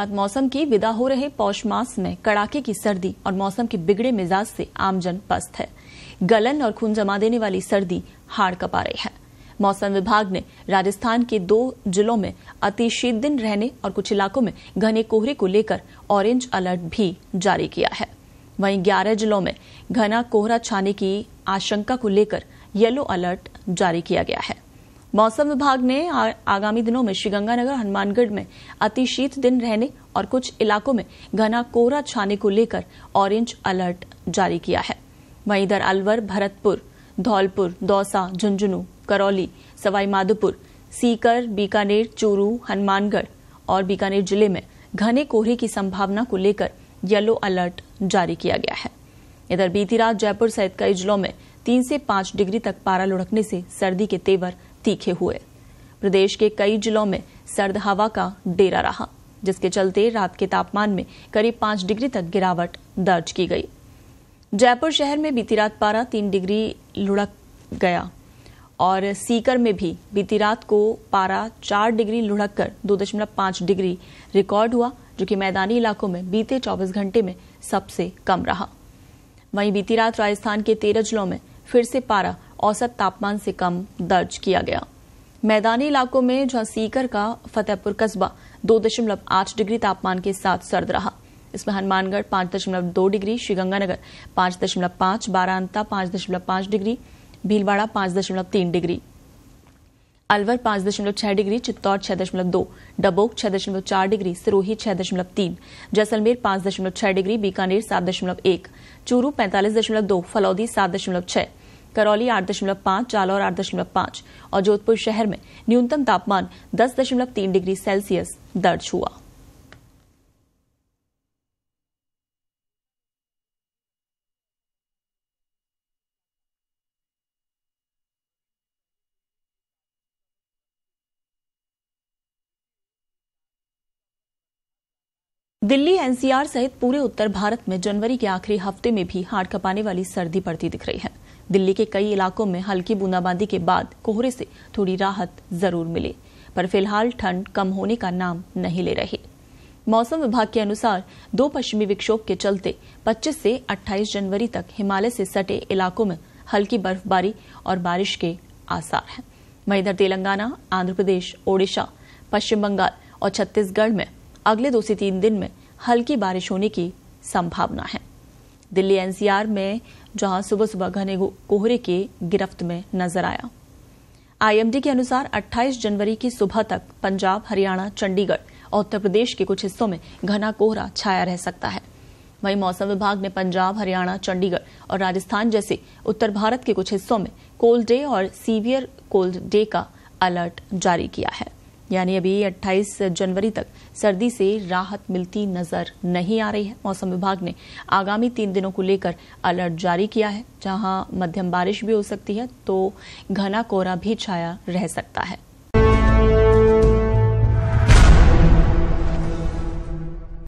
आज मौसम की विदा हो रहे पौष मास में कड़ाके की सर्दी और मौसम के बिगड़े मिजाज से आमजन पस्त है गलन और खून जमा देने वाली सर्दी हाड़ कपा रही है मौसम विभाग ने राजस्थान के दो जिलों में अति दिन रहने और कुछ इलाकों में घने कोहरे को लेकर ऑरेंज अलर्ट भी जारी किया है वहीं 11 जिलों में घना कोहरा छाने की आशंका को लेकर येलो अलर्ट जारी किया गया है मौसम विभाग ने आगामी दिनों में श्रीगंगानगर हनुमानगढ़ में अति शीत दिन रहने और कुछ इलाकों में घना कोहरा छाने को लेकर ऑरेंज अलर्ट जारी किया है वहीं इधर अलवर भरतपुर धौलपुर दौसा झुंझुनू करौली सवाईमाधोपुर सीकर बीकानेर चूरू हनुमानगढ़ और बीकानेर जिले में घने कोहरे की संभावना को लेकर येलो अलर्ट जारी किया गया है इधर बीती रात जयपुर सहित कई जिलों में तीन से पांच डिग्री तक पारा लुढ़कने से सर्दी के तेवर तीखे हुए प्रदेश के कई जिलों में सर्द हवा का डेरा रहा जिसके चलते रात के तापमान में करीब पांच डिग्री तक गिरावट दर्ज की गई जयपुर शहर में बीती रात पारा तीन डिग्री लुढ़क गया और सीकर में भी बीती रात को पारा चार डिग्री लुढ़क कर दो दशमलव पांच डिग्री रिकॉर्ड हुआ जो कि मैदानी इलाकों में बीते 24 घंटे में सबसे कम रहा वहीं बीती रात राजस्थान के तेरह जिलों में फिर से पारा औसत तापमान से कम दर्ज किया गया मैदानी इलाकों में जहां सीकर का फतेहपुर कस्बा दो दशमलव आठ डिग्री तापमान के साथ सर्द रहा इसमें हनुमानगढ़ पांच दशमलव दो डिग्री श्रीगंगानगर पांच दशमलव पांच बारांता पांच दशमलव पांच डिग्री भीलवाड़ा पांच दशमलव तीन डिग्री अलवर पांच दशमलव छह डिग्री चित्तौड़ छह दशमलव दो डबोक छह दशमलव चार डिग्री सिरोही छह दशमलव तीन जैसलमेर पांच दशमलव छह डिग्री बीकानेर सात दशमलव एक चूरू पैंतालीस दशमलव दो फलौदी सात दशमलव छह करौली आठ दशमलव पांच जालौर आठ दशमलव पांच और जोधपुर शहर में न्यूनतम तापमान दस दशमलव तीन डिग्री सेल्सियस दर्ज हुआ दिल्ली एनसीआर सहित पूरे उत्तर भारत में जनवरी के आखिरी हफ्ते में भी हाड़ कपाने वाली सर्दी पड़ती दिख रही है दिल्ली के कई इलाकों में हल्की बूंदाबांदी के बाद कोहरे से थोड़ी राहत जरूर मिली पर फिलहाल ठंड कम होने का नाम नहीं ले रही मौसम विभाग के अनुसार दो पश्चिमी विक्षोभ के चलते 25 से 28 जनवरी तक हिमालय से सटे इलाकों में हल्की बर्फबारी और बारिश के आसार हैं वहीं इधर तेलंगाना आंध्र प्रदेश ओडिशा पश्चिम बंगाल और छत्तीसगढ़ में अगले दो से तीन दिन में हल्की बारिश होने की संभावना है दिल्ली एनसीआर में जहां सुबह सुबह घने कोहरे के गिरफ्त में नजर आया आईएमडी के अनुसार 28 जनवरी की सुबह तक पंजाब हरियाणा चंडीगढ़ और उत्तर प्रदेश के कुछ हिस्सों में घना कोहरा छाया रह सकता है वहीं मौसम विभाग ने पंजाब हरियाणा चंडीगढ़ और राजस्थान जैसे उत्तर भारत के कुछ हिस्सों में कोल्ड डे और सीवियर कोल्ड डे का अलर्ट जारी किया है यानी अभी 28 जनवरी तक सर्दी से राहत मिलती नजर नहीं आ रही है मौसम विभाग ने आगामी तीन दिनों को लेकर अलर्ट जारी किया है जहां मध्यम बारिश भी हो सकती है तो घना कोहरा भी छाया रह सकता है